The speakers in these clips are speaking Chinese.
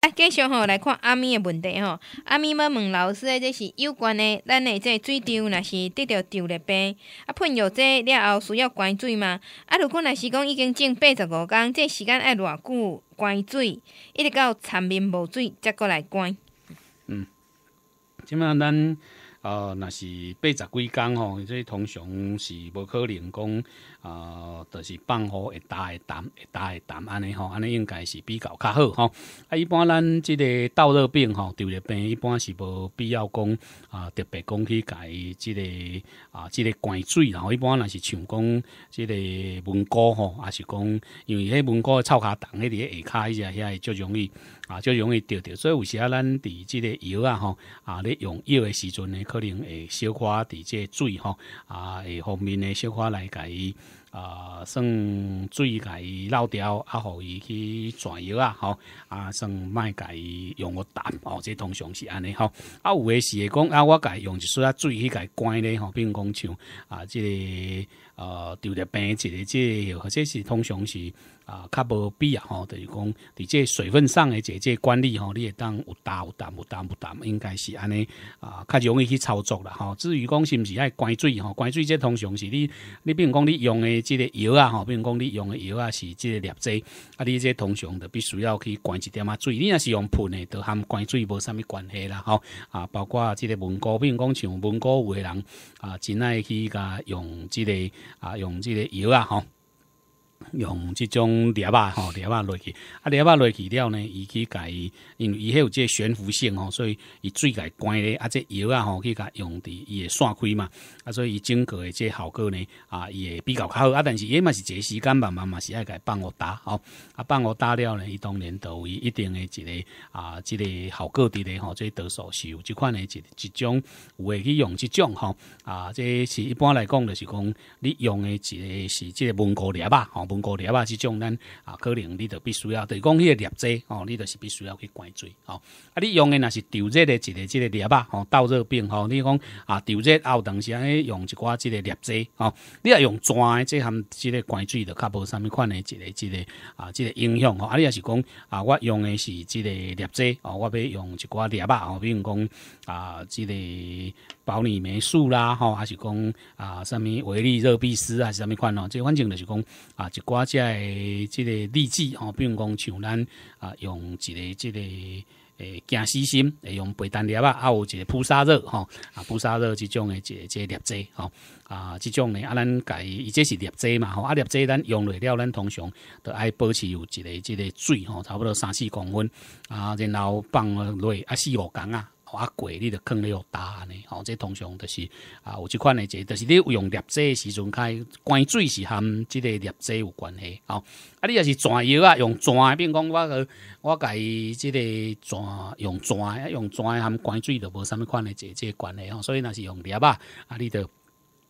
啊，继续吼来看阿咪嘅问题吼。阿咪要问老师诶，这是有关咧咱诶这水池，若是得着传染病，啊喷药剂了后需要关水吗？啊，如果若是讲已经种八十五工，这时间爱偌久关水？一直到田面无水，才过来关。嗯，即满咱。呃，那是八十几工吼，即、以通常是无可能讲，呃，就是放好会大会淡，会大会淡安尼吼，安尼应该是比较较好吼。啊，一般咱即个倒热病吼，倒热病一般是无必要讲啊，特别讲去伊即个啊，即个关水，然后一般若是像讲即个蚊古吼，还是讲因为迄蚊哥臭骹虫迄咧下骹迄只遐会较容易啊，较容易钓着，所以有时啊，咱伫即个药啊吼啊，咧用药的时阵呢可。可能会小可伫即个水吼啊会方面诶小可来甲伊。啊，算水伊漏掉，啊，互伊去转药啊，吼，啊，算卖伊用个淡，吼，这通常是安尼，吼，啊，有诶是会讲啊，我伊用一丝仔水去伊关咧，吼，比如讲像啊，即个呃，拄着病即个即，或者是通常是啊，较无必要，吼，等于讲伫即个水分上诶，即个管理，吼，你会当有淡有淡有淡有淡，应该是安尼，啊，较容易去操作啦，吼。至于讲是毋是爱关水，吼，关水即通常是你，你比如讲你用诶。即个药啊，吼，比如讲你用的药啊，是即个劣质，啊，你即个通常的必须要去关一点啊水，你若是用喷的，都含关水无啥物关系啦，吼，啊，包括即个文高，比如讲像文高有的人啊，真爱去甲用即个啊，用即个药啊，吼。用即种叶吧，吼，叶吧落去，啊，叶吧落去了呢，伊去改，因伊迄有即个悬浮性吼，所以伊水改关咧，啊，这药啊吼去甲用伫伊会散开嘛，啊，所以伊整个的即效果呢啊伊会比较较好，啊，但是伊嘛是一个时间慢慢嘛是爱伊放互打，吼，啊，放互打了呢，伊当然有伊一定的一个啊，即个效果伫咧吼，即、最数是有即款的一一种有会去用即种吼，啊，即是一般来讲就是讲你用的一个是即个蒙古叶吧，吼。蚊过裂啊，即种咱啊，可能你都必须要，就是讲迄个裂剂哦，你就是必须要去灌水哦。啊，你用的那是调热的，一个、一个裂吧吼，倒热病哦。你讲啊，调热后等尼用一寡即个裂剂吼，你啊用砖这含即个灌水就较无啥物款的，一个、一个啊，即个影响吼。啊，你也是讲啊，我用的是即个裂剂哦，我要用一寡裂吧吼，比如讲啊，即个保你霉素啦，吼，还是讲啊，什么维力热必斯啊，是什么款哦，这反正就是讲啊。一寡只的这个例子，吼，比如讲像咱啊，用一个这个诶惊死心，用白蛋粒啊，啊，一个菩萨热，吼，啊菩萨热这种的这这粒栽，吼，啊这种的啊，咱己伊这是粒剂嘛，吼，啊粒栽咱用落了，咱通常都爱保持有一个这个水，吼，差不多三四公分啊，然后放落啊四五工啊。啊，贵，你得看那个答案呢。哦，这通常著是啊，有这款的，这著是你用叶剂诶时阵开关水是含这个叶剂有关系。哦，啊，你若是蛇油啊，用诶，比如讲我个，我改这个蛇用砖，用砖含关水就无什么关系，这这关系哦。所以那是用叶仔，啊，你著。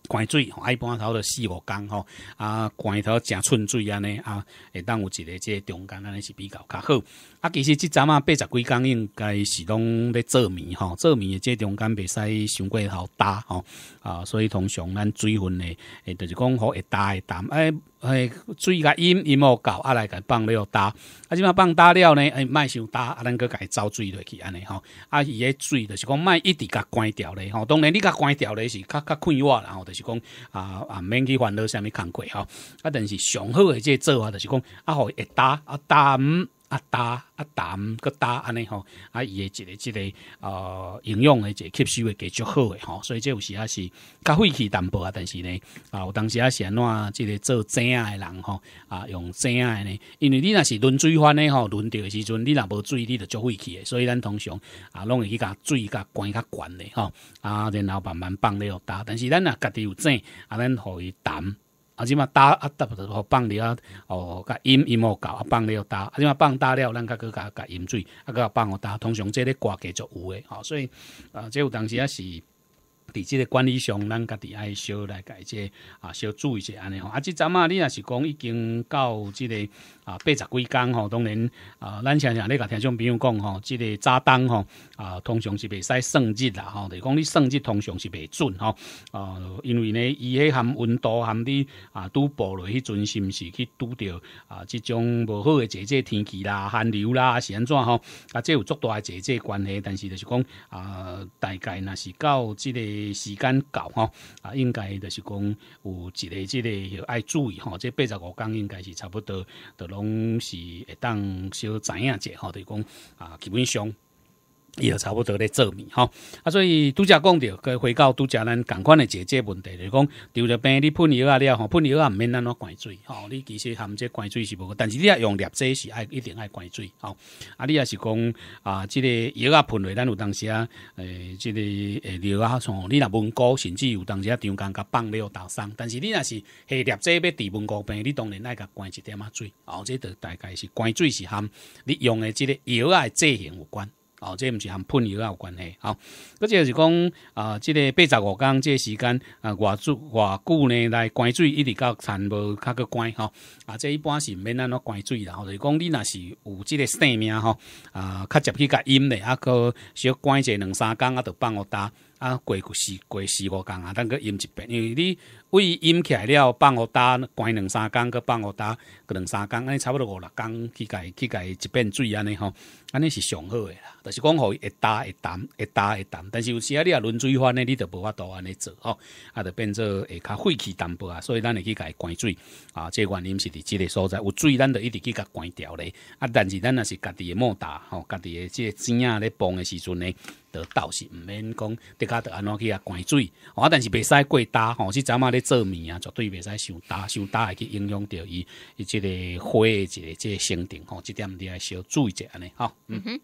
关水吼，爱半头着四五工吼，啊，关头正寸水安尼啊，会当有一个即个中间安尼是比较较好。啊，其实即阵啊，八十几工应该是拢咧做面吼，做面诶即个中间袂使伤过头大吼，啊，所以通常咱水分诶诶，就是讲好会大，澹诶。哎，水甲阴阴某搞，啊来个放料打，啊即嘛放打了呢？哎，卖想打，啊咱个该走水落去安尼吼。啊伊个水的是讲卖一直甲关掉咧吼。当然你甲关掉咧是较较快活，然后就是讲啊啊免去烦恼啥物工过吼。啊但是上好诶，即个做法就是讲阿好一打阿打。啊，打啊，胆个打安尼吼，啊，伊诶一个一个呃，营养诶，一个吸收会较足好诶吼，所以即有时啊是较费气淡薄啊，但是呢，啊，有当时啊是安怎一个做蒸诶人吼，啊，用蒸诶呢，因为你若是轮水翻诶吼，轮着诶时阵你若无水，你着足费气诶，所以咱通常啊，拢会去甲水甲关较悬诶吼，啊，然后慢慢放咧互打，但是咱若家己有正啊，咱互伊淡。啊，即嘛打啊，搭啊，搭互放了遐哦，甲淹淹没搞啊，放了遐搭。啊，即嘛放搭了，咱甲搁甲甲淹水啊，搁甲放互搭。通常即个挂价足有诶吼，所以啊，即有当时啊是。伫即个管理上，咱家己爱小来改这啊，小注意些安尼吼。啊，即阵啊，你若是讲已经到即个啊八十几工吼，当然啊，咱常常咧甲听众朋友讲吼，即个早冬吼啊，通常是袂使算日啦吼。就讲你算日通常是袂准吼，哦，因为呢，伊迄项温度含你啊，拄暴落迄阵是毋是去拄着啊，即种无好诶姐姐天气啦、寒流啦是安怎吼？啊，即有足大诶姐姐关系，但是就是讲啊，大概若是到即个。时间够吼，啊，应该就是讲有一个即、个要爱注意吼，这八十五天应该是差不多，都拢是会当小知影者吼，就是讲啊，基本上。伊也差不多咧做面吼，啊，所以拄则讲着，佮回到拄则咱共款的解决问题，就是讲，拄了病你喷药啊，了吼，喷药啊，毋免咱怎灌水吼。你其实含这灌水是无，但是你啊用粒剂是爱一定爱灌水吼。啊，你也是讲啊，即个药啊喷落咱有当时啊，诶，即个诶，药啊从你若蒙古甚至有当时啊，长江甲放疗受伤，但是你若是下粒剂要治蒙古病，你当然爱甲灌一点仔水。哦，即个大概是灌水是含你用的即个药啊的剂型有关。哦，这毋是含喷油也有关系，哦。即个是讲，啊，即个八十五工，即个时间，啊，偌久偌久呢来关水，一直到全无较个关，吼。啊，这一般是免安怎关水啦，就是讲你若是有即个性命，吼，啊，较接去甲阴咧，啊个小关者两三工啊，都放互焦啊，过过时过四五工啊，等个阴一遍，因为你。喂，淹起来了，放互打关两三工，搁放互打搁两三工，安尼差不多五六工去甲伊去甲伊一遍水安尼吼，安尼是上好诶啦。就是讲可伊会打会沉，会打会沉，但是有时啊你啊轮水翻呢，你就无法度安尼做吼，啊就变做会较晦气淡薄啊。所以咱会去甲伊关水啊，这原因是伫即个所在有水，咱就一直去甲关掉咧。啊，但是咱若是家己诶莫打吼，家己个即怎样咧泵诶时阵呢，倒是毋免讲，得家得安怎去啊关水。啊，但是别使过大吼，去阵啊咧？做面啊，绝对袂使伤大，伤大会去影响到伊伊即个花诶即个即个生长吼，即点你爱小注意一下尼吼。嗯哼。